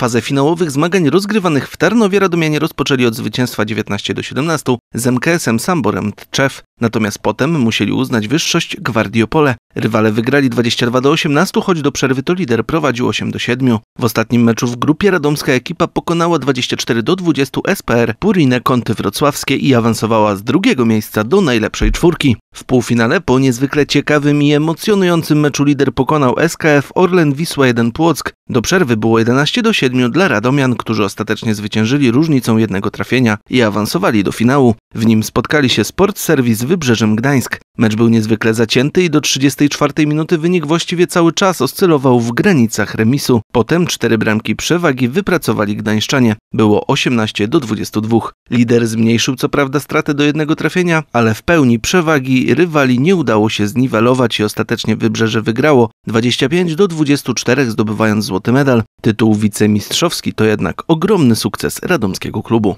Fazę finałowych zmagań rozgrywanych w Tarnowie Radomianie rozpoczęli od zwycięstwa 19 do 17 z MKS-em Samborem Tczew, natomiast potem musieli uznać wyższość Gwardiopole, Rywale wygrali 22 do 18, choć do przerwy to lider prowadził 8 do 7. W ostatnim meczu w grupie radomska ekipa pokonała 24 do 20 SPR Purine Kąty Wrocławskie i awansowała z drugiego miejsca do najlepszej czwórki. W półfinale po niezwykle ciekawym i emocjonującym meczu lider pokonał SKF Orlen Wisła 1 Płock. Do przerwy było 11 do 7 dla Radomian, którzy ostatecznie zwyciężyli różnicą jednego trafienia i awansowali do finału. W nim spotkali się Sport Serwis Wybrzeżem Gdańsk. Mecz był niezwykle zacięty i do 34 minuty wynik właściwie cały czas oscylował w granicach remisu. Potem cztery bramki przewagi wypracowali gdańszczanie. Było 18 do 22. Lider zmniejszył co prawda stratę do jednego trafienia, ale w pełni przewagi rywali nie udało się zniwelować i ostatecznie Wybrzeże wygrało 25 do 24 zdobywając złoty medal. Tytuł wicemistrzowski to jednak ogromny sukces radomskiego klubu.